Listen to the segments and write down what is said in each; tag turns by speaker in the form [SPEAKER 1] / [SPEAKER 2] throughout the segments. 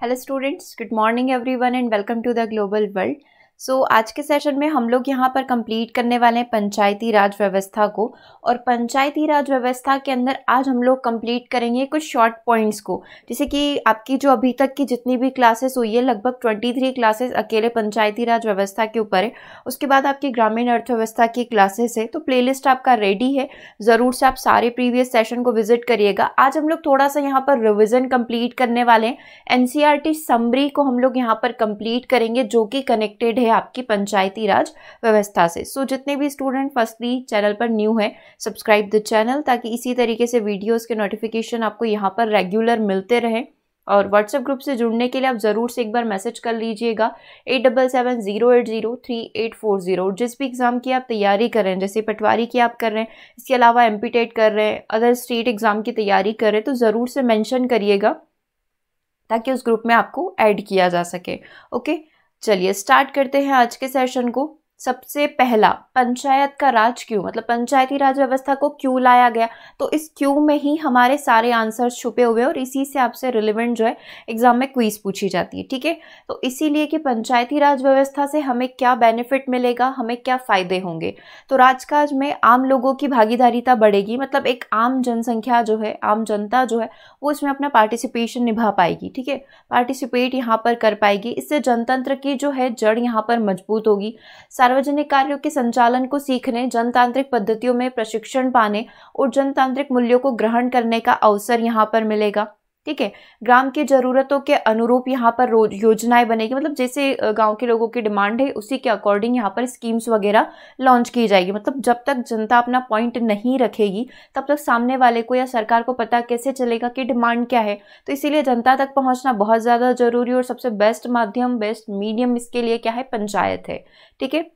[SPEAKER 1] Hello students, good morning everyone and welcome to the global world. So so, आज के session में हम लोग यहाँ पर कंप्लीट करने वाले हैं पंचायती राज व्यवस्था को और पंचायती राज व्यवस्था के अंदर आज हम लोग कंप्लीट करेंगे कुछ शॉर्ट पॉइंट्स को जैसे कि आपकी जो अभी तक की जितनी भी क्लासेस हुई है लगभग 23 क्लासेस अकेले पंचायती राज व्यवस्था के ऊपर है उसके बाद आपकी ग्रामीण अर्थव्यवस्था की तो क्लासेस है तो प्ले आपका रेडी है ज़रूर से आप सारे प्रीवियस सेशन को विजिट करिएगा आज हम लोग थोड़ा सा यहाँ पर रिविज़न कम्प्लीट करने वाले हैं एन समरी e को हम लोग यहाँ पर कम्प्लीट करेंगे जो कि कनेक्टेड है है आपकी पंचायती राज व्यवस्था से सो so, जितने भी स्टूडेंट फर्स्टली चैनल पर न्यू है सब्सक्राइब द चैनल ताकि इसी तरीके से वीडियोस के नोटिफिकेशन आपको यहाँ पर रेगुलर मिलते रहें और व्हाट्सएप ग्रुप से जुड़ने के लिए आप ज़रूर से एक बार मैसेज कर लीजिएगा eight double seven zero eight zero three eight four zero जिस भी एग्ज़ाम की आप तैयारी कर रहे हैं जैसे पटवारी की आप कर रहे हैं इसके अलावा एम कर रहे हैं अदर स्टेट एग्ज़ाम की तैयारी कर रहे हैं तो ज़रूर से मैंशन करिएगा ताकि उस ग्रुप में आपको ऐड किया जा सके ओके चलिए स्टार्ट करते हैं आज के सेशन को सबसे पहला पंचायत का राज क्यों मतलब पंचायती राज व्यवस्था को क्यों लाया गया तो इस क्यों में ही हमारे सारे आंसर्स छुपे हुए और इसी से आपसे रिलेवेंट जो है एग्जाम में क्वीज पूछी जाती है ठीक है तो इसीलिए कि पंचायती राज व्यवस्था से हमें क्या बेनिफिट मिलेगा हमें क्या फ़ायदे होंगे तो राजकाज में आम लोगों की भागीदारीता बढ़ेगी मतलब एक आम जनसंख्या जो है आम जनता जो है वो इसमें अपना पार्टिसिपेशन निभा पाएगी ठीक है पार्टिसिपेट यहाँ पर कर पाएगी इससे जनतंत्र की जो है जड़ यहाँ पर मजबूत होगी सार्वजनिक कार्यों के संचालन को सीखने जनतांत्रिक पद्धतियों में प्रशिक्षण पाने और जनतांत्रिक मूल्यों को ग्रहण करने का अवसर यहाँ पर मिलेगा ठीक है ग्राम की ज़रूरतों के अनुरूप यहाँ पर रोज योजनाएं बनेगी मतलब जैसे गांव के लोगों की डिमांड है उसी के अकॉर्डिंग यहाँ पर स्कीम्स वगैरह लॉन्च की जाएगी मतलब जब तक जनता अपना पॉइंट नहीं रखेगी तब तक सामने वाले को या सरकार को पता कैसे चलेगा कि डिमांड क्या है तो इसीलिए जनता तक पहुँचना बहुत ज़्यादा ज़रूरी और सबसे बेस्ट माध्यम बेस्ट मीडियम इसके लिए क्या है पंचायत है ठीक है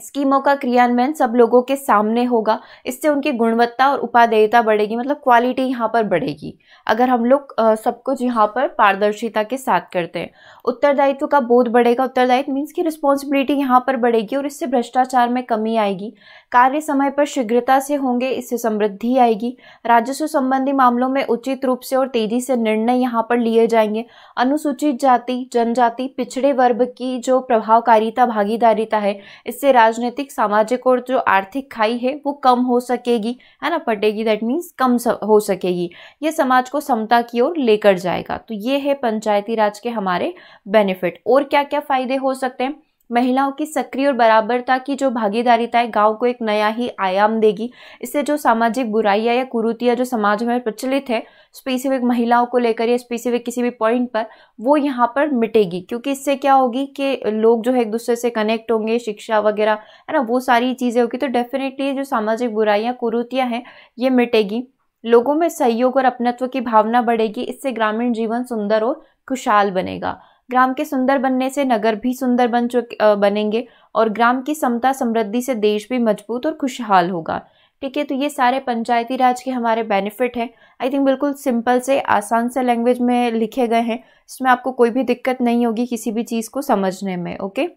[SPEAKER 1] स्कीमों का क्रियान्वयन सब लोगों के सामने होगा इससे उनकी गुणवत्ता और उपादेयता बढ़ेगी मतलब क्वालिटी यहाँ पर बढ़ेगी अगर हम लोग सब कुछ यहाँ पर पारदर्शिता के साथ करते हैं उत्तरदायित्व का बोध बढ़ेगा उत्तरदायित्व मीन्स की रिस्पॉन्सिबिलिटी यहाँ पर बढ़ेगी और इससे भ्रष्टाचार में कमी आएगी कार्य समय पर शीघ्रता से होंगे इससे समृद्धि आएगी राजस्व संबंधी मामलों में उचित रूप से और तेजी से निर्णय यहाँ पर लिए जाएंगे अनुसूचित जाति जनजाति पिछड़े वर्ग की जो प्रभावकारिता भागीदारिता है इससे राजनीतिक सामाजिक और जो आर्थिक खाई है वो कम हो सकेगी है ना फटेगी दैट मीन्स कम हो सकेगी ये समाज को समता की ओर लेकर जाएगा तो ये है पंचायती राज के हमारे बेनिफिट और क्या क्या फ़ायदे हो सकते हैं महिलाओं की सक्रिय और बराबरता की जो भागीदारीता है गाँव को एक नया ही आयाम देगी इससे जो सामाजिक बुराइयाँ या कुरूतियाँ जो समाज में प्रचलित है स्पेसिफिक महिलाओं को लेकर या स्पेसिफिक किसी भी पॉइंट पर वो यहाँ पर मिटेगी क्योंकि इससे क्या होगी कि लोग जो है एक दूसरे से कनेक्ट होंगे शिक्षा वगैरह है ना वो सारी चीज़ें होगी तो डेफिनेटली जो सामाजिक बुराइयाँ कुरूतियाँ हैं ये मिटेगी लोगों में सहयोग और अपनत्व की भावना बढ़ेगी इससे ग्रामीण जीवन सुंदर और खुशहाल बनेगा ग्राम के सुंदर बनने से नगर भी सुंदर बन चुके बनेंगे और ग्राम की समता समृद्धि से देश भी मजबूत और खुशहाल होगा ठीक है तो ये सारे पंचायती राज के हमारे बेनिफिट हैं आई थिंक बिल्कुल सिंपल से आसान से लैंग्वेज में लिखे गए हैं इसमें आपको कोई भी दिक्कत नहीं होगी किसी भी चीज़ को समझने में ओके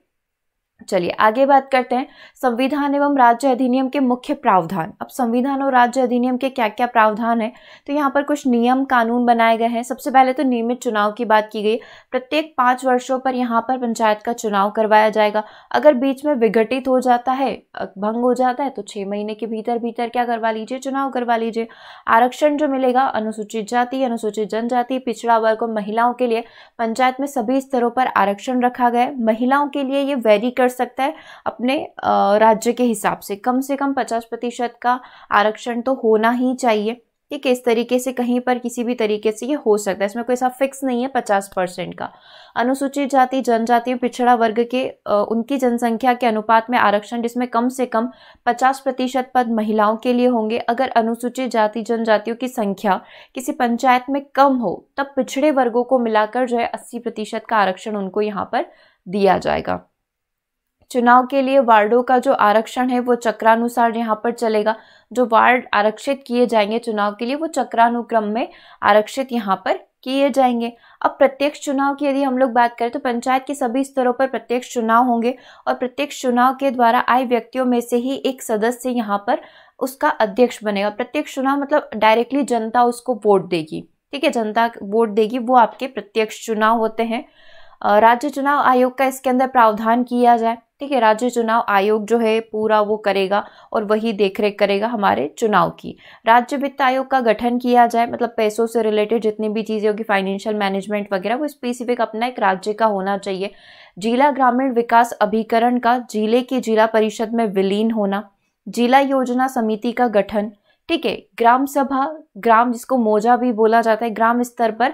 [SPEAKER 1] चलिए आगे बात करते हैं संविधान एवं राज्य अधिनियम के मुख्य प्रावधान अब संविधान और राज्य अधिनियम के क्या क्या प्रावधान है तो यहाँ पर कुछ नियम कानून बनाए गए हैं सबसे पहले तो नियमित चुनाव की बात की गई प्रत्येक पाँच वर्षों पर यहाँ पर पंचायत का चुनाव करवाया जाएगा अगर बीच में विघटित हो जाता है भंग हो जाता है तो छः महीने के भीतर भीतर क्या करवा लीजिए चुनाव करवा लीजिए आरक्षण जो मिलेगा अनुसूचित जाति अनुसूचित जनजाति पिछड़ा वर्ग और महिलाओं के लिए पंचायत में सभी स्तरों पर आरक्षण रखा गया महिलाओं के लिए ये वेरी कर सकता है अपने राज्य के हिसाब से कम से कम पचास प्रतिशत का आरक्षण तो होना ही चाहिए कि किस तरीके से कहीं पर किसी भी तरीके से ये हो सकता है इसमें कोई ऐसा फिक्स नहीं है पचास परसेंट का अनुसूचित जाति जनजाति पिछड़ा वर्ग के उनकी जनसंख्या के अनुपात में आरक्षण जिसमें कम से कम पचास प्रतिशत पद महिलाओं के लिए होंगे अगर अनुसूचित जाति जनजातियों की संख्या किसी पंचायत में कम हो तब पिछड़े वर्गों को मिलाकर जो है अस्सी प्रतिशत का आरक्षण उनको यहाँ पर दिया जाएगा चुनाव के लिए वार्डों का जो आरक्षण है वो चक्रानुसार यहाँ पर चलेगा जो वार्ड आरक्षित किए जाएंगे चुनाव के लिए वो चक्रानुक्रम में आरक्षित यहाँ पर किए जाएंगे अब प्रत्यक्ष चुनाव की यदि हम लोग बात करें तो पंचायत के सभी स्तरों पर प्रत्यक्ष चुनाव होंगे और प्रत्यक्ष चुनाव के द्वारा आए व्यक्तियों में से ही एक सदस्य यहाँ पर उसका अध्यक्ष बनेगा प्रत्यक्ष चुनाव मतलब डायरेक्टली जनता उसको वोट देगी ठीक है जनता वोट देगी वो आपके प्रत्यक्ष चुनाव होते हैं राज्य चुनाव आयोग का इसके अंदर प्रावधान किया जाए ठीक है राज्य चुनाव आयोग जो है पूरा वो करेगा और वही देख रेख करेगा हमारे चुनाव की राज्य वित्त आयोग का गठन किया जाए मतलब पैसों से रिलेटेड जितनी भी चीज़ें होगी फाइनेंशियल मैनेजमेंट वगैरह वो स्पेसिफिक अपना एक राज्य का होना चाहिए जिला ग्रामीण विकास अभिकरण का जिले की जिला परिषद में विलीन होना जिला योजना समिति का गठन ठीक है ग्राम सभा ग्राम जिसको मोजा भी बोला जाता है ग्राम स्तर पर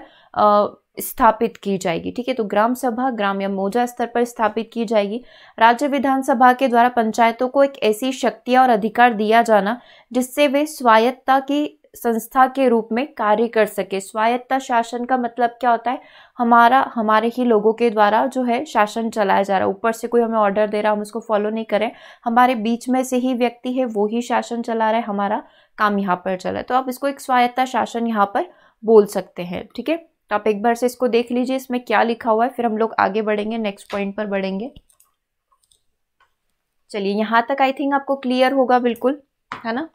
[SPEAKER 1] स्थापित की जाएगी ठीक है तो ग्राम सभा ग्राम या मोजा स्तर पर स्थापित की जाएगी राज्य विधानसभा के द्वारा पंचायतों को एक ऐसी शक्ति और अधिकार दिया जाना जिससे वे स्वायत्ता की संस्था के रूप में कार्य कर सके स्वायत्ता शासन का मतलब क्या होता है हमारा हमारे ही लोगों के द्वारा जो है शासन चलाया जा रहा है ऊपर से कोई हमें ऑर्डर दे रहा है हम उसको फॉलो नहीं करें हमारे बीच में से ही व्यक्ति है वो ही शासन चला रहा है हमारा काम यहाँ पर चला है तो आप इसको एक स्वायत्ता शासन यहाँ पर बोल सकते हैं ठीक है तो आप एक बार से इसको देख लीजिए इसमें क्या लिखा हुआ है फिर हम लोग आगे बढ़ेंगे नेक्स्ट पॉइंट पर बढ़ेंगे चलिए यहाँ तक आई थिंक आपको क्लियर होगा बिल्कुल है ना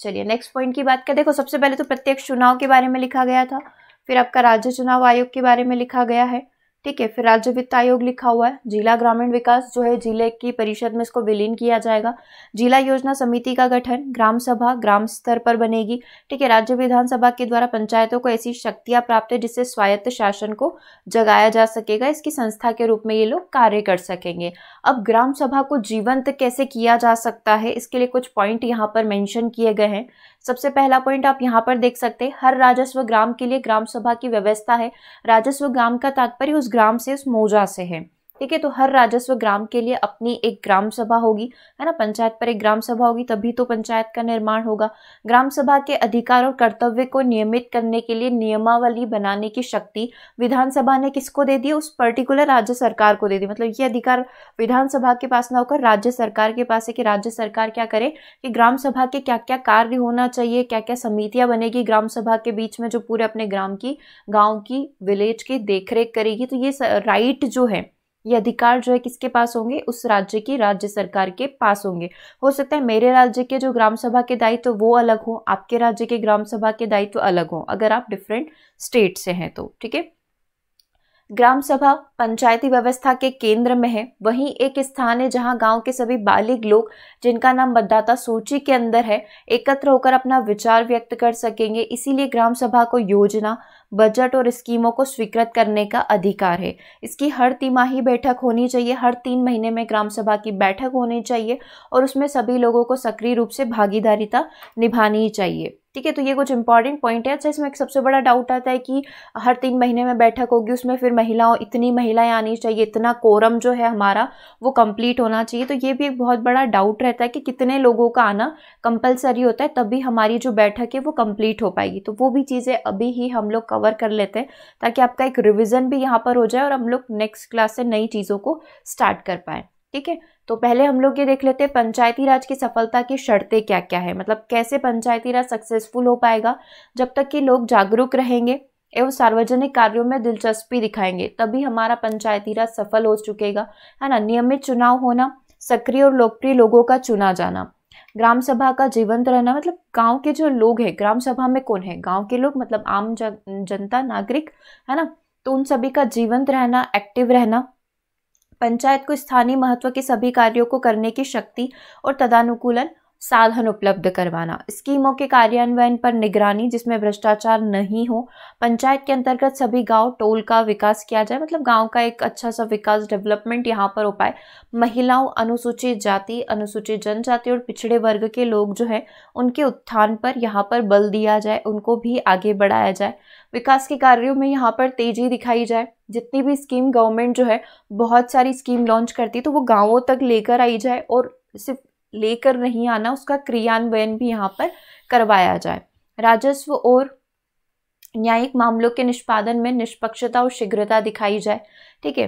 [SPEAKER 1] चलिए नेक्स्ट पॉइंट की बात कर देखो सबसे पहले तो प्रत्यक्ष चुनाव के बारे में लिखा गया था फिर आपका राज्य चुनाव आयोग के बारे में लिखा गया है ठीक है फिर राज्य वित्त आयोग लिखा हुआ है जिला ग्रामीण विकास जो है जिले की परिषद में इसको विलीन किया जाएगा जिला योजना समिति का गठन ग्राम सभा ग्राम स्तर पर बनेगी ठीक है राज्य विधानसभा के द्वारा पंचायतों को ऐसी शक्तियां प्राप्त है जिससे स्वायत्त शासन को जगाया जा सकेगा इसकी संस्था के रूप में ये लोग कार्य कर सकेंगे अब ग्राम सभा को जीवंत कैसे किया जा सकता है इसके लिए कुछ पॉइंट यहाँ पर मैंशन किए गए हैं सबसे पहला पॉइंट आप यहाँ पर देख सकते हैं हर राजस्व ग्राम के लिए ग्राम सभा की व्यवस्था है राजस्व ग्राम का तात्पर्य उस ग्राम से उस मौजा से है ठीक है तो हर राजस्व ग्राम के लिए अपनी एक ग्राम सभा होगी है ना पंचायत पर एक ग्राम सभा होगी तभी तो पंचायत का निर्माण होगा ग्राम सभा के अधिकार और कर्तव्य को नियमित करने के लिए नियमावली बनाने की शक्ति विधानसभा ने किसको दे दी उस पर्टिकुलर राज्य सरकार को दे दी मतलब ये अधिकार विधानसभा के पास ना होकर राज्य सरकार के पास है कि राज्य सरकार क्या करे कि ग्राम सभा के क्या क्या कार्य होना चाहिए क्या क्या समितियाँ बनेगी ग्राम सभा के बीच में जो पूरे अपने ग्राम की गाँव की विलेज की देखरेख करेगी तो ये राइट जो है ये अधिकार जो है किसके पास होंगे उस राज्य की राज्य सरकार के पास होंगे हो सकता है मेरे राज्य के जो ग्राम सभा के दायित्व तो वो अलग हो आपके राज्य के ग्राम सभा के दायित्व तो अलग हो अगर आप डिफरेंट स्टेट से हैं तो ठीक है ग्राम सभा पंचायती व्यवस्था के केंद्र में है वहीं एक स्थान है जहां गांव के सभी बालिग लोग जिनका नाम मतदाता सूची के अंदर है एकत्र होकर अपना विचार व्यक्त कर सकेंगे इसीलिए ग्राम सभा को योजना बजट और स्कीमों को स्वीकृत करने का अधिकार है इसकी हर तिमाही बैठक होनी चाहिए हर तीन महीने में ग्राम सभा की बैठक होनी चाहिए और उसमें सभी लोगों को सक्रिय रूप से भागीदारिता निभानी चाहिए ठीक है तो ये कुछ इंपॉर्टेंट पॉइंट है अच्छा इसमें एक सबसे बड़ा डाउट आता है कि हर तीन महीने में बैठक होगी उसमें फिर महिलाओं इतनी महिलाएं आनी चाहिए इतना कोरम जो है हमारा वो कंप्लीट होना चाहिए तो ये भी एक बहुत बड़ा डाउट रहता है कि कितने लोगों का आना कंपलसरी होता है तभी हमारी जो बैठक है वो कंप्लीट हो पाएगी तो वो भी चीज़ें अभी ही हम लोग कवर कर लेते हैं ताकि आपका एक रिविज़न भी यहाँ पर हो जाए और हम लोग नेक्स्ट क्लास से नई चीज़ों को स्टार्ट कर पाएँ ठीक है तो पहले हम लोग ये देख लेते हैं पंचायती राज की सफलता की शर्तें क्या क्या है मतलब कैसे पंचायती राज सक्सेसफुल हो पाएगा जब तक कि लोग जागरूक रहेंगे एवं सार्वजनिक कार्यों में दिलचस्पी दिखाएंगे तभी हमारा पंचायती राज सफल हो चुकेगा है ना नियमित चुनाव होना सक्रिय और लोकप्रिय लोगों का चुना जाना ग्राम सभा का जीवंत रहना मतलब गांव के जो लोग हैं ग्राम सभा में कौन है गांव के लोग मतलब आम जनता नागरिक है ना तो उन सभी का जीवंत रहना एक्टिव रहना पंचायत को स्थानीय महत्व के सभी कार्यों को करने की शक्ति और तदानुकूलन साधन उपलब्ध करवाना स्कीमों के कार्यान्वयन पर निगरानी जिसमें भ्रष्टाचार नहीं हो पंचायत के अंतर्गत सभी गांव टोल का विकास किया जाए मतलब गांव का एक अच्छा सा विकास डेवलपमेंट यहाँ पर हो पाए महिलाओं अनुसूचित जाति अनुसूचित जनजाति और पिछड़े वर्ग के लोग जो हैं उनके उत्थान पर यहाँ पर बल दिया जाए उनको भी आगे बढ़ाया जाए विकास के कार्यों में यहाँ पर तेजी दिखाई जाए जितनी भी स्कीम गवर्नमेंट जो है बहुत सारी स्कीम लॉन्च करती है तो वो गाँवों तक लेकर आई जाए और सिर्फ लेकर नहीं आना उसका क्रियान्वयन भी यहाँ पर करवाया जाए राजस्व और न्यायिक मामलों के निष्पादन में निष्पक्षता और शीघ्रता दिखाई जाए ठीक है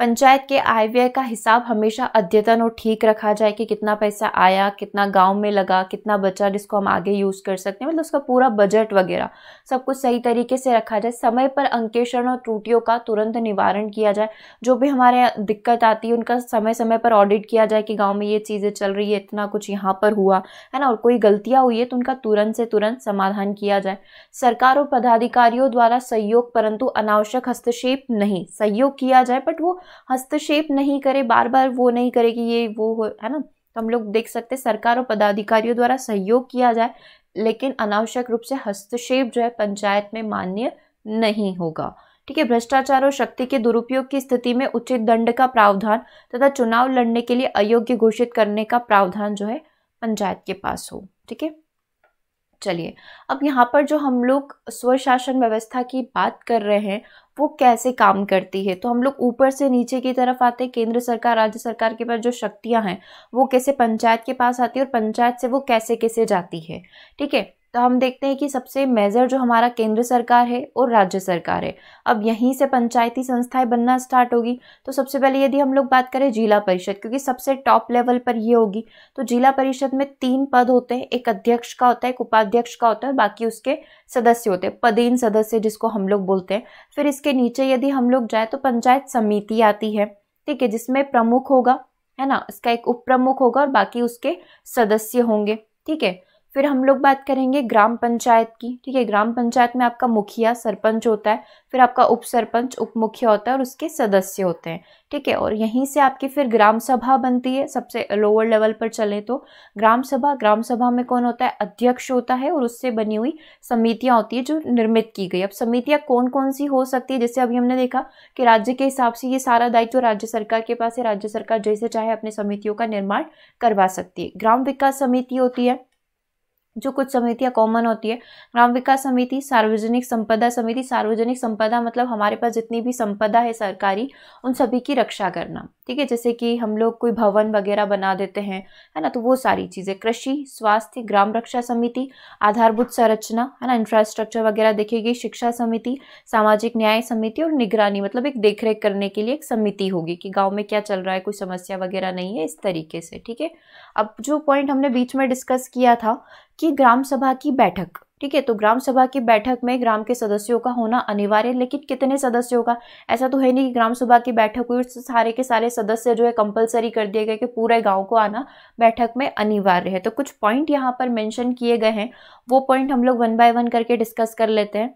[SPEAKER 1] पंचायत के आय व्यय का हिसाब हमेशा अद्यतन और ठीक रखा जाए कि कितना पैसा आया कितना गांव में लगा कितना बचा जिसको हम आगे यूज़ कर सकते हैं मतलब उसका पूरा बजट वगैरह सब कुछ सही तरीके से रखा जाए समय पर अंकेषण और त्रुटियों का तुरंत निवारण किया जाए जो भी हमारे दिक्कत आती है उनका समय समय पर ऑडिट किया जाए कि गाँव में ये चीज़ें चल रही है इतना कुछ यहाँ पर हुआ है ना और कोई गलतियाँ हुई है तो उनका तुरंत से तुरंत समाधान किया जाए सरकार और पदाधिकारियों द्वारा सहयोग परंतु अनावश्यक हस्तक्षेप नहीं सहयोग किया जाए बट वो हस्तक्षेप नहीं करे बार बार वो नहीं करे कि ये वो हो है ना तो हम लोग देख सकते हैं सरकार और पदाधिकारियों द्वारा सहयोग किया जाए लेकिन अनावश्यक रूप से हस्तक्षेप जो है पंचायत में मान्य नहीं होगा ठीक है भ्रष्टाचार और शक्ति के दुरुपयोग की स्थिति में उचित दंड का प्रावधान तथा चुनाव लड़ने के लिए अयोग्य घोषित करने का प्रावधान जो है पंचायत के पास हो ठीक है चलिए अब यहाँ पर जो हम लोग स्वशासन व्यवस्था की बात कर रहे हैं वो कैसे काम करती है तो हम लोग ऊपर से नीचे की तरफ आते हैं केंद्र सरकार राज्य सरकार के पास जो शक्तियाँ हैं वो कैसे पंचायत के पास आती है और पंचायत से वो कैसे कैसे जाती है ठीक है तो हम देखते हैं कि सबसे मेजर जो हमारा केंद्र सरकार है और राज्य सरकार है अब यहीं से पंचायती संस्थाएं बनना स्टार्ट होगी तो सबसे पहले यदि हम लोग बात करें जिला परिषद क्योंकि सबसे टॉप लेवल पर ये होगी तो जिला परिषद में तीन पद होते हैं एक अध्यक्ष का होता है एक उपाध्यक्ष का होता है बाकी उसके सदस्य होते हैं पदीन सदस्य जिसको हम लोग बोलते हैं फिर इसके नीचे यदि हम लोग जाए तो पंचायत समिति आती है ठीक है जिसमें प्रमुख होगा है ना इसका एक उप प्रमुख होगा और बाकी उसके सदस्य होंगे ठीक है फिर हम लोग बात करेंगे ग्राम पंचायत की ठीक है ग्राम पंचायत में आपका मुखिया सरपंच होता है फिर आपका उप सरपंच उप मुखिया होता है और उसके सदस्य होते हैं ठीक है और यहीं से आपकी फिर ग्राम सभा बनती है सबसे लोअर लेवल पर चले तो ग्राम सभा ग्राम सभा में कौन होता है अध्यक्ष होता है और उससे बनी हुई समितियाँ होती है जो निर्मित की गई अब समितियाँ कौन कौन सी हो सकती है जैसे अभी हमने देखा कि राज्य के हिसाब से ये सारा दायित्व राज्य सरकार के पास है राज्य सरकार जैसे चाहे अपने समितियों का निर्माण करवा सकती है ग्राम विकास समिति होती है जो कुछ समितियाँ कॉमन होती है ग्राम विकास समिति सार्वजनिक संपदा समिति सार्वजनिक संपदा मतलब हमारे पास जितनी भी संपदा है सरकारी उन सभी की रक्षा करना ठीक है जैसे कि हम लोग कोई भवन वगैरह बना देते हैं है ना तो वो सारी चीज़ें कृषि स्वास्थ्य ग्राम रक्षा समिति आधारभूत संरचना है ना इंफ्रास्ट्रक्चर वगैरह देखेगी शिक्षा समिति सामाजिक न्याय समिति और निगरानी मतलब एक देख करने के लिए एक समिति होगी कि गाँव में क्या चल रहा है कोई समस्या वगैरह नहीं है इस तरीके से ठीक है अब जो पॉइंट हमने बीच में डिस्कस किया था कि ग्राम सभा की बैठक ठीक है तो ग्राम सभा की बैठक में ग्राम के सदस्यों का होना अनिवार्य लेकिन कितने सदस्यों का ऐसा तो है नहीं कि ग्राम सभा की बैठक हुई सारे के सारे सदस्य जो है कंपलसरी कर दिए गए कि पूरे गांव को आना बैठक में अनिवार्य है तो कुछ पॉइंट यहां पर मेंशन किए गए हैं वो पॉइंट हम लोग वन बाय वन करके डिस्कस कर लेते हैं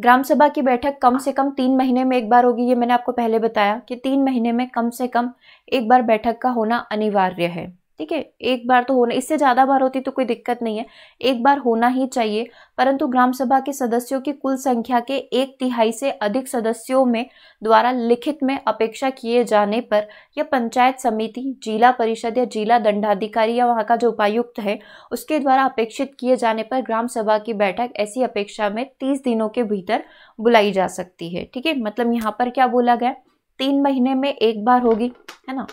[SPEAKER 1] ग्राम सभा की बैठक कम से कम तीन महीने में एक बार होगी ये मैंने आपको पहले बताया कि तीन महीने में कम से कम एक बार बैठक का होना अनिवार्य है ठीक है एक बार तो होना इससे ज़्यादा बार होती तो कोई दिक्कत नहीं है एक बार होना ही चाहिए परंतु ग्राम सभा के सदस्यों की कुल संख्या के एक तिहाई से अधिक सदस्यों में द्वारा लिखित में अपेक्षा किए जाने पर यह पंचायत समिति जिला परिषद या जिला दंडाधिकारी या वहाँ का जो उपायुक्त है उसके द्वारा अपेक्षित किए जाने पर ग्राम सभा की बैठक ऐसी अपेक्षा में तीस दिनों के भीतर बुलाई जा सकती है ठीक है मतलब यहाँ पर क्या बोला गया तीन महीने में एक बार होगी है ना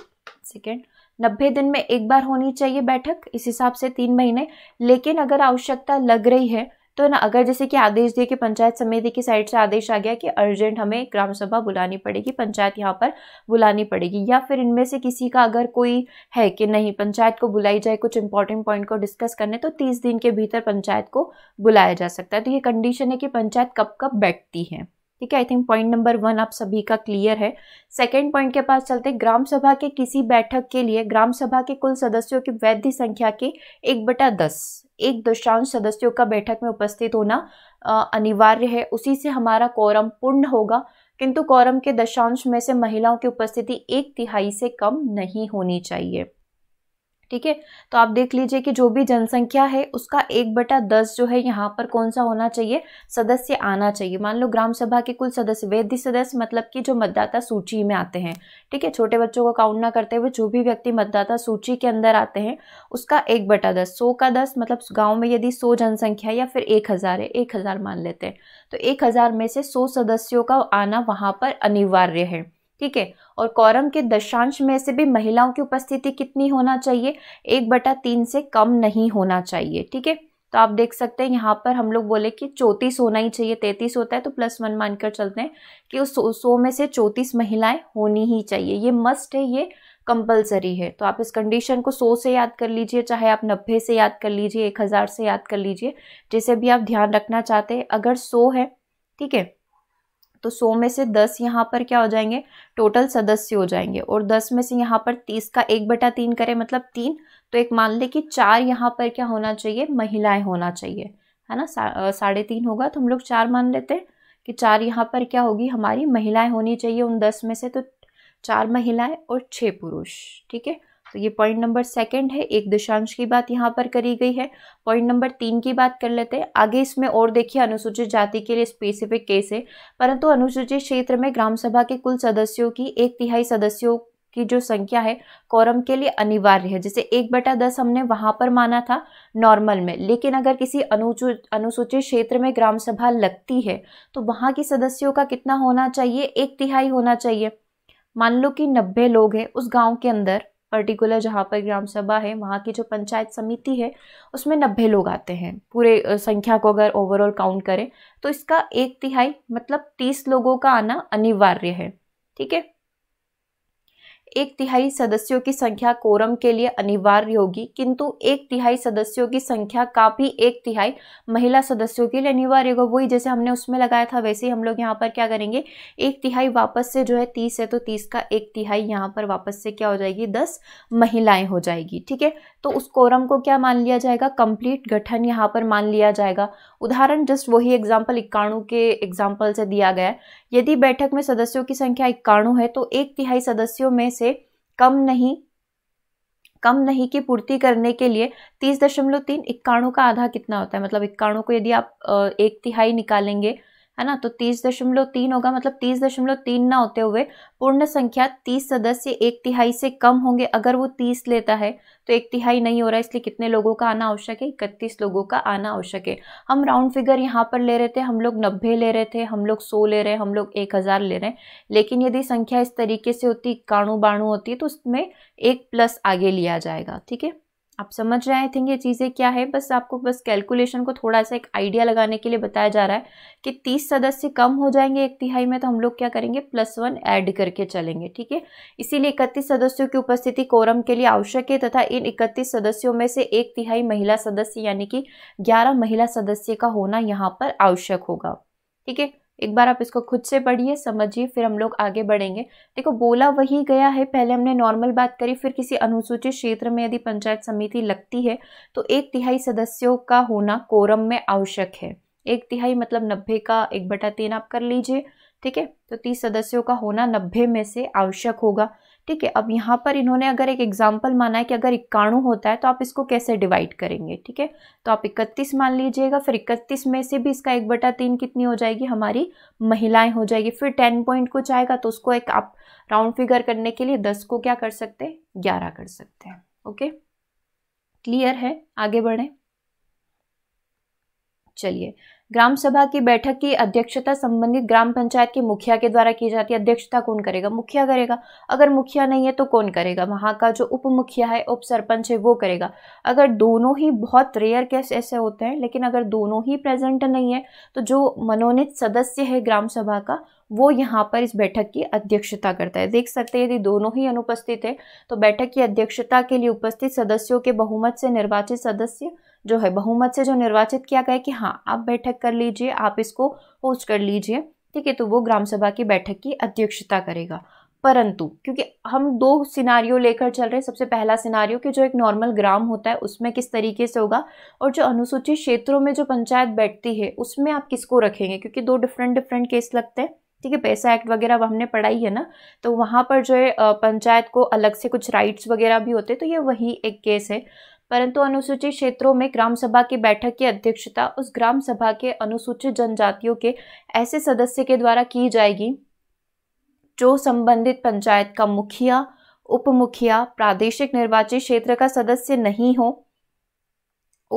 [SPEAKER 1] सेकेंड नब्बे दिन में एक बार होनी चाहिए बैठक इस हिसाब से तीन महीने लेकिन अगर आवश्यकता लग रही है तो ना अगर जैसे कि आदेश दिए कि पंचायत समिति की साइड से आदेश आ गया कि अर्जेंट हमें ग्राम सभा बुलानी पड़ेगी पंचायत यहाँ पर बुलानी पड़ेगी या फिर इनमें से किसी का अगर कोई है कि नहीं पंचायत को बुलाई जाए कुछ इंपॉर्टेंट पॉइंट को डिस्कस करने तो तीस दिन के भीतर पंचायत को बुलाया जा सकता है तो ये कंडीशन है कि पंचायत कब कब बैठती है ठीक है I think point number one आप सभी का क्लियर है सेकेंड पॉइंट के पास चलते ग्राम सभा के किसी बैठक के लिए ग्राम सभा के कुल सदस्यों की वैध संख्या के एक बटा दस एक दशांश सदस्यों का बैठक में उपस्थित होना अनिवार्य है उसी से हमारा कोरम पूर्ण होगा किंतु कोरम के दशांश में से महिलाओं की उपस्थिति एक तिहाई से कम नहीं होनी चाहिए ठीक है तो आप देख लीजिए कि जो भी जनसंख्या है उसका एक बटा दस जो है यहाँ पर कौन सा होना चाहिए सदस्य आना चाहिए मान लो ग्राम सभा के कुल सदस्य वैध सदस्य मतलब कि जो मतदाता सूची में आते हैं ठीक है छोटे बच्चों को काउंट ना करते हुए जो भी व्यक्ति मतदाता सूची के अंदर आते हैं उसका एक बटा दस सौ का दस मतलब गाँव में यदि सौ जनसंख्या या फिर एक हज़ार है एक हज़ार मान लेते हैं तो एक हज़ार में से सौ सदस्यों का आना वहाँ पर अनिवार्य है ठीक है और कॉरम के दशांश में से भी महिलाओं की उपस्थिति कितनी होना चाहिए एक बटा तीन से कम नहीं होना चाहिए ठीक है तो आप देख सकते हैं यहाँ पर हम लोग बोले कि चौंतीस होना ही चाहिए तैंतीस होता है तो प्लस वन मानकर चलते हैं कि उस सौ, सौ में से चौंतीस महिलाएं होनी ही चाहिए ये मस्ट है ये कंपलसरी है तो आप इस कंडीशन को सौ से याद कर लीजिए चाहे आप नब्बे से याद कर लीजिए एक हज़ार से याद कर लीजिए जैसे भी आप ध्यान रखना चाहते हैं अगर सौ है ठीक है तो सौ में से दस यहाँ पर क्या हो जाएंगे टोटल सदस्य हो जाएंगे और दस में से यहाँ पर तीस का एक बटा तीन करें मतलब तीन तो एक मान ले कि चार यहाँ पर क्या होना चाहिए महिलाएं होना चाहिए है ना साढ़े तीन होगा तो हम लोग चार मान लेते हैं कि चार यहाँ पर क्या होगी हमारी महिलाएं होनी चाहिए उन दस में से तो चार महिलाएं और छः पुरुष ठीक है तो ये पॉइंट नंबर सेकंड है एक दशांश की बात यहाँ पर करी गई है पॉइंट नंबर तीन की बात कर लेते हैं आगे इसमें और देखिए अनुसूचित जाति के लिए स्पेसिफिक केस है परंतु अनुसूचित क्षेत्र में ग्राम सभा के कुल सदस्यों की एक तिहाई सदस्यों की जो संख्या है कोरम के लिए अनिवार्य है जैसे एक बटा दस हमने वहां पर माना था नॉर्मल में लेकिन अगर किसी अनुसूचित क्षेत्र में ग्राम सभा लगती है तो वहां की सदस्यों का कितना होना चाहिए एक तिहाई होना चाहिए मान लो कि नब्बे लोग हैं उस गांव के अंदर पर्टिकुलर जहाँ पर ग्राम सभा है वहाँ की जो पंचायत समिति है उसमें नब्बे लोग आते हैं पूरे संख्या को अगर ओवरऑल काउंट करें तो इसका एक तिहाई मतलब तीस लोगों का आना अनिवार्य है ठीक है एक तिहाई सदस्यों की संख्या कोरम के लिए अनिवार्य होगी किंतु एक तिहाई सदस्यों की संख्या काफी एक तिहाई महिला सदस्यों के लिए अनिवार्य होगा वही जैसे हमने उसमें लगाया था वैसे ही हम लोग यहाँ पर क्या करेंगे एक तिहाई वापस से जो है तीस है तो तीस का एक तिहाई यहाँ पर वापस से क्या हो जाएगी दस महिलाएं हो जाएगी ठीक है तो उस कोरम को क्या मान लिया जाएगा कंप्लीट गठन यहाँ पर मान लिया जाएगा उदाहरण जस्ट वही एग्जाम्पल इक्काणु के एग्जाम्पल से दिया गया है यदि बैठक में सदस्यों की संख्या इक्काणु है तो एक तिहाई सदस्यों में से कम नहीं कम नहीं की पूर्ति करने के लिए तीस दशमलव तीन इक्काणु का आधा कितना होता है मतलब इक्काणु को यदि आप एक तिहाई निकालेंगे है ना तो तीस दशमलव तीन होगा मतलब तीस दशमलव तीन ना होते हुए पूर्ण संख्या तीस सदस्य एक तिहाई से कम होंगे अगर वो तीस लेता है तो एक तिहाई नहीं हो रहा इसलिए कितने लोगों का आना आवश्यक है इकतीस लोगों का आना आवश्यक है हम राउंड फिगर यहाँ पर ले रहे थे हम लोग नब्बे ले रहे थे हम लोग सौ ले रहे हैं हम लोग एक हज़ार ले रहे हैं लेकिन यदि संख्या इस तरीके से होती काणु बाणु होती तो उसमें एक प्लस आगे लिया जाएगा ठीक है आप समझ रहे हैं थिंक ये चीज़ें क्या है बस आपको बस कैलकुलेशन को थोड़ा सा एक आइडिया लगाने के लिए बताया जा रहा है कि तीस सदस्य कम हो जाएंगे एक तिहाई में तो हम लोग क्या करेंगे प्लस वन ऐड करके चलेंगे ठीक है इसीलिए इकतीस सदस्यों की उपस्थिति कोरम के लिए आवश्यक है तथा इन इकतीस सदस्यों में से एक तिहाई महिला सदस्य यानी कि ग्यारह महिला सदस्य का होना यहाँ पर आवश्यक होगा ठीक है एक बार आप इसको खुद से पढ़िए समझिए फिर हम लोग आगे बढ़ेंगे देखो बोला वही गया है पहले हमने नॉर्मल बात करी फिर किसी अनुसूचित क्षेत्र में यदि पंचायत समिति लगती है तो एक तिहाई सदस्यों का होना कोरम में आवश्यक है एक तिहाई मतलब नब्बे का एक बटा तीन आप कर लीजिए ठीक है तो तीस सदस्यों का होना नब्बे में से आवश्यक होगा ठीक है अब यहाँ पर इन्होंने अगर एक एग्जाम्पल माना है कि अगर इक्काणु होता है तो आप इसको कैसे डिवाइड करेंगे ठीक है तो आप इकतीस मान लीजिएगा फिर इकतीस में से भी इसका एक बटा तीन कितनी हो जाएगी हमारी महिलाएं हो जाएगी फिर टेन पॉइंट कुछ आएगा तो उसको एक आप राउंड फिगर करने के लिए दस को क्या कर सकते हैं ग्यारह कर सकते हैं ओके क्लियर है आगे बढ़ें चलिए ग्राम सभा की बैठक की अध्यक्षता संबंधित ग्राम पंचायत के मुखिया के द्वारा की जाती है अध्यक्षता कौन करेगा मुखिया करेगा अगर मुखिया नहीं है तो कौन करेगा वहाँ का जो उप मुखिया है उप सरपंच है वो करेगा अगर दोनों ही बहुत रेयर केस ऐसे होते हैं लेकिन अगर दोनों ही प्रेजेंट नहीं है तो जो मनोनीत सदस्य है ग्राम सभा का वो यहाँ पर इस बैठक की अध्यक्षता करता है देख सकते हैं यदि दोनों ही अनुपस्थित है तो बैठक की अध्यक्षता के लिए उपस्थित सदस्यों के बहुमत से निर्वाचित सदस्य जो है बहुमत से जो निर्वाचित किया गया कि हाँ आप बैठक कर लीजिए आप इसको होस्ट कर लीजिए ठीक है तो वो ग्राम सभा की बैठक की अध्यक्षता करेगा परंतु क्योंकि हम दो सिनारियो लेकर चल रहे हैं सबसे पहला सिनारियो कि जो एक नॉर्मल ग्राम होता है उसमें किस तरीके से होगा और जो अनुसूचित क्षेत्रों में जो पंचायत बैठती है उसमें आप किसको रखेंगे क्योंकि दो डिफरेंट डिफरेंट केस लगते हैं ठीक है पैसा एक्ट वगैरह अब हमने पढ़ाई है ना तो वहाँ पर जो है पंचायत को अलग से कुछ राइट्स वगैरह भी होते हैं तो ये वही एक केस है परंतु अनुसूचित क्षेत्रों में ग्राम सभा की बैठक की अध्यक्षता उस ग्राम सभा के अनुसूचित जनजातियों के ऐसे सदस्य के द्वारा की जाएगी जो संबंधित पंचायत का मुखिया उप मुखिया प्रादेशिक निर्वाचित क्षेत्र का सदस्य नहीं हो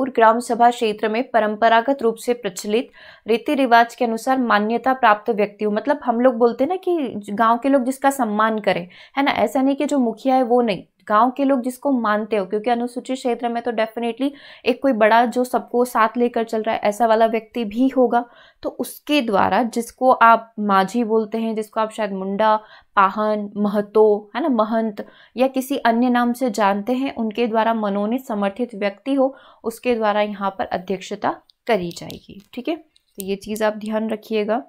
[SPEAKER 1] और ग्राम सभा क्षेत्र में परंपरागत रूप से प्रचलित रीति रिवाज के अनुसार मान्यता प्राप्त व्यक्तियों मतलब हम लोग बोलते हैं ना कि गांव के लोग जिसका सम्मान करें है ना ऐसा नहीं कि जो मुखिया है वो नहीं गांव के लोग जिसको मानते हो क्योंकि अनुसूचित क्षेत्र में तो डेफिनेटली एक कोई बड़ा जो सबको साथ लेकर चल रहा है ऐसा वाला व्यक्ति भी होगा तो उसके द्वारा जिसको आप माझी बोलते हैं जिसको आप शायद मुंडा पाहन महतो है ना महंत या किसी अन्य नाम से जानते हैं उनके द्वारा मनोनीत समर्थित व्यक्ति हो उसके द्वारा यहाँ पर अध्यक्षता करी जाएगी ठीक है तो ये चीज़ आप ध्यान रखिएगा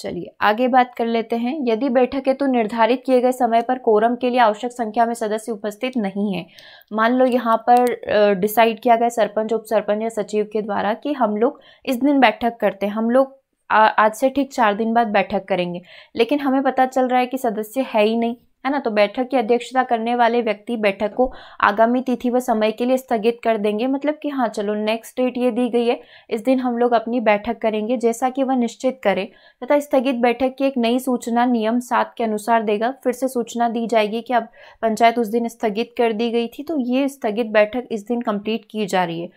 [SPEAKER 1] चलिए आगे बात कर लेते हैं यदि बैठक हेतु तो निर्धारित किए गए समय पर कोरम के लिए आवश्यक संख्या में सदस्य उपस्थित नहीं है मान लो यहाँ पर डिसाइड किया गया सरपंच उप सरपंच या सचिव के द्वारा कि हम लोग इस दिन बैठक करते हैं हम लोग आज से ठीक चार दिन बाद बैठक करेंगे लेकिन हमें पता चल रहा है कि सदस्य है ही नहीं है ना तो बैठक की अध्यक्षता करने वाले व्यक्ति बैठक को आगामी तिथि व समय के लिए स्थगित कर देंगे मतलब कि हाँ चलो नेक्स्ट डेट ये दी गई है इस दिन हम लोग अपनी बैठक करेंगे जैसा कि वह निश्चित करें तथा स्थगित बैठक की एक नई सूचना नियम सात के अनुसार देगा फिर से सूचना दी जाएगी कि अब पंचायत उस दिन स्थगित कर दी गई थी तो ये स्थगित बैठक इस दिन कंप्लीट की जा रही है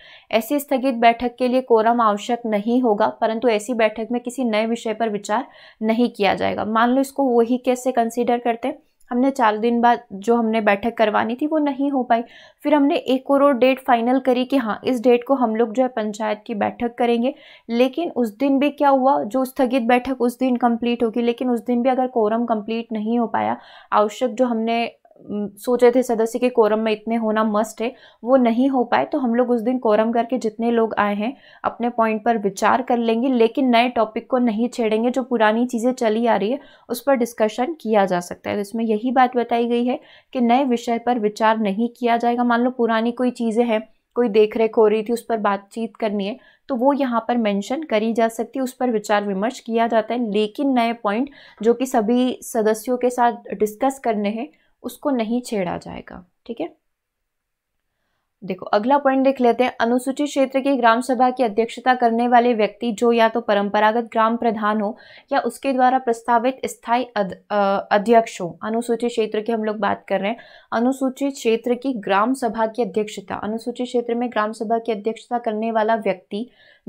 [SPEAKER 1] ऐसी स्थगित बैठक के लिए कोरम आवश्यक नहीं होगा परंतु ऐसी बैठक में किसी नए विषय पर विचार नहीं किया जाएगा मान लो इसको वही कैसे कंसिडर करते हैं हमने चार दिन बाद जो हमने बैठक करवानी थी वो नहीं हो पाई फिर हमने एक और डेट फाइनल करी कि हाँ इस डेट को हम लोग जो है पंचायत की बैठक करेंगे लेकिन उस दिन भी क्या हुआ जो स्थगित बैठक उस दिन कंप्लीट होगी लेकिन उस दिन भी अगर कोरम कंप्लीट नहीं हो पाया आवश्यक जो हमने सोचे थे सदस्य के कोरम में इतने होना मस्ट है वो नहीं हो पाए तो हम लोग उस दिन कोरम करके जितने लोग आए हैं अपने पॉइंट पर विचार कर लेंगे लेकिन नए टॉपिक को नहीं छेड़ेंगे जो पुरानी चीज़ें चली आ रही है उस पर डिस्कशन किया जा सकता है तो इसमें यही बात बताई गई है कि नए विषय पर विचार नहीं किया जाएगा मान लो पुरानी कोई चीज़ें हैं कोई देख रेख हो रही थी उस पर बातचीत करनी है तो वो यहाँ पर मेंशन करी जा सकती है उस पर विचार विमर्श किया जाता है लेकिन नए पॉइंट जो कि सभी सदस्यों के साथ डिस्कस करने हैं उसको नहीं छेड़ा जाएगा ठीक है देखो अगला पॉइंट देख लेते हैं अनुसूचित क्षेत्र की ग्राम सभा की अध्यक्षता करने वाले व्यक्ति जो या तो परंपरागत ग्राम प्रधान हो या उसके द्वारा प्रस्तावित स्थायी अध्यक्ष हो अनुसूचित क्षेत्र की हम लोग बात कर रहे हैं अनुसूचित क्षेत्र की ग्राम सभा की अध्यक्षता अनुसूचित क्षेत्र में ग्राम सभा की अध्यक्षता करने वाला व्यक्ति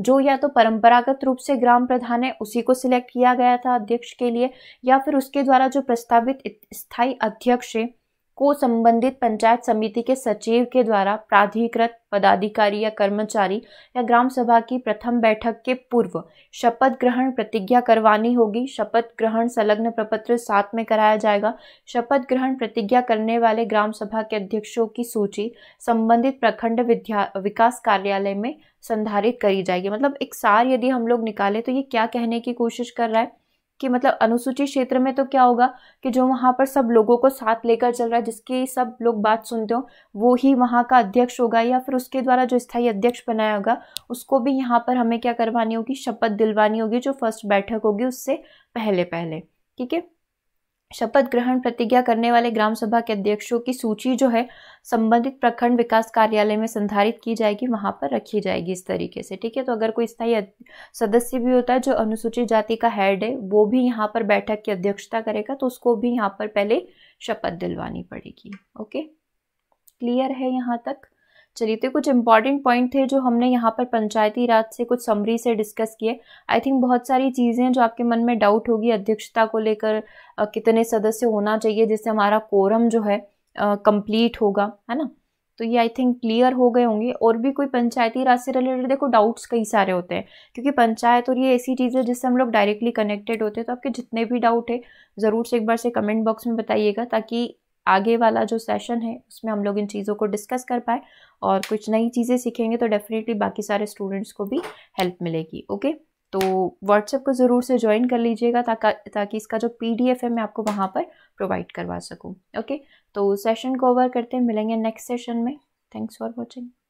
[SPEAKER 1] जो या तो परंपरागत रूप से ग्राम प्रधान है उसी को सिलेक्ट किया गया था अध्यक्ष के लिए या फिर उसके द्वारा जो प्रस्तावित स्थायी अध्यक्ष है को संबंधित पंचायत समिति के सचिव के द्वारा प्राधिकृत पदाधिकारी या कर्मचारी या ग्राम सभा की प्रथम बैठक के पूर्व शपथ ग्रहण प्रतिज्ञा करवानी होगी शपथ ग्रहण संलग्न प्रपत्र साथ में कराया जाएगा शपथ ग्रहण प्रतिज्ञा करने वाले ग्राम सभा के अध्यक्षों की सूची संबंधित प्रखंड विद्या विकास कार्यालय में संधारित करी जाएगी मतलब एक सार यदि हम लोग निकाले तो ये क्या कहने की कोशिश कर रहा है कि मतलब अनुसूचित क्षेत्र में तो क्या होगा कि जो वहाँ पर सब लोगों को साथ लेकर चल रहा है जिसकी सब लोग बात सुनते हो वो ही वहाँ का अध्यक्ष होगा या फिर उसके द्वारा जो स्थायी अध्यक्ष बनाया होगा उसको भी यहाँ पर हमें क्या करवानी होगी शपथ दिलवानी होगी जो फर्स्ट बैठक होगी उससे पहले पहले ठीक है शपथ ग्रहण प्रतिज्ञा करने वाले ग्राम सभा के अध्यक्षों की सूची जो है संबंधित प्रखंड विकास कार्यालय में संधारित की जाएगी वहां पर रखी जाएगी इस तरीके से ठीक है तो अगर कोई स्थायी सदस्य भी होता है जो अनुसूचित जाति का हेड है वो भी यहाँ पर बैठक की अध्यक्षता करेगा तो उसको भी यहाँ पर पहले शपथ दिलवानी पड़ेगी ओके क्लियर है यहाँ तक चलिए तो कुछ इंपॉर्टेंट पॉइंट थे जो हमने यहाँ पर पंचायती राज से कुछ समरी से डिस्कस किए आई थिंक बहुत सारी चीज़ें जो आपके मन में डाउट होगी अध्यक्षता को लेकर कितने सदस्य होना चाहिए जिससे हमारा कोरम जो है कंप्लीट होगा है ना तो ये आई थिंक क्लियर हो गए होंगे और भी कोई पंचायती राज से रिलेटेड देखो डाउट्स कई सारे होते हैं क्योंकि पंचायत और ये ऐसी चीज़ है जिससे हम लोग डायरेक्टली कनेक्टेड होते हैं तो आपके जितने भी डाउट है ज़रूर से एक बार से कमेंट बॉक्स में बताइएगा ताकि आगे वाला जो सेशन है उसमें हम लोग इन चीज़ों को डिस्कस कर पाए और कुछ नई चीज़ें सीखेंगे तो डेफिनेटली बाकी सारे स्टूडेंट्स को भी हेल्प मिलेगी ओके तो व्हाट्सएप को ज़रूर से ज्वाइन कर लीजिएगा ताकि ताकि इसका जो पीडीएफ है मैं आपको वहाँ पर प्रोवाइड करवा सकूँ ओके तो सेशन को ओवर करते हैं मिलेंगे नेक्स्ट सेशन में थैंक्स फॉर वॉचिंग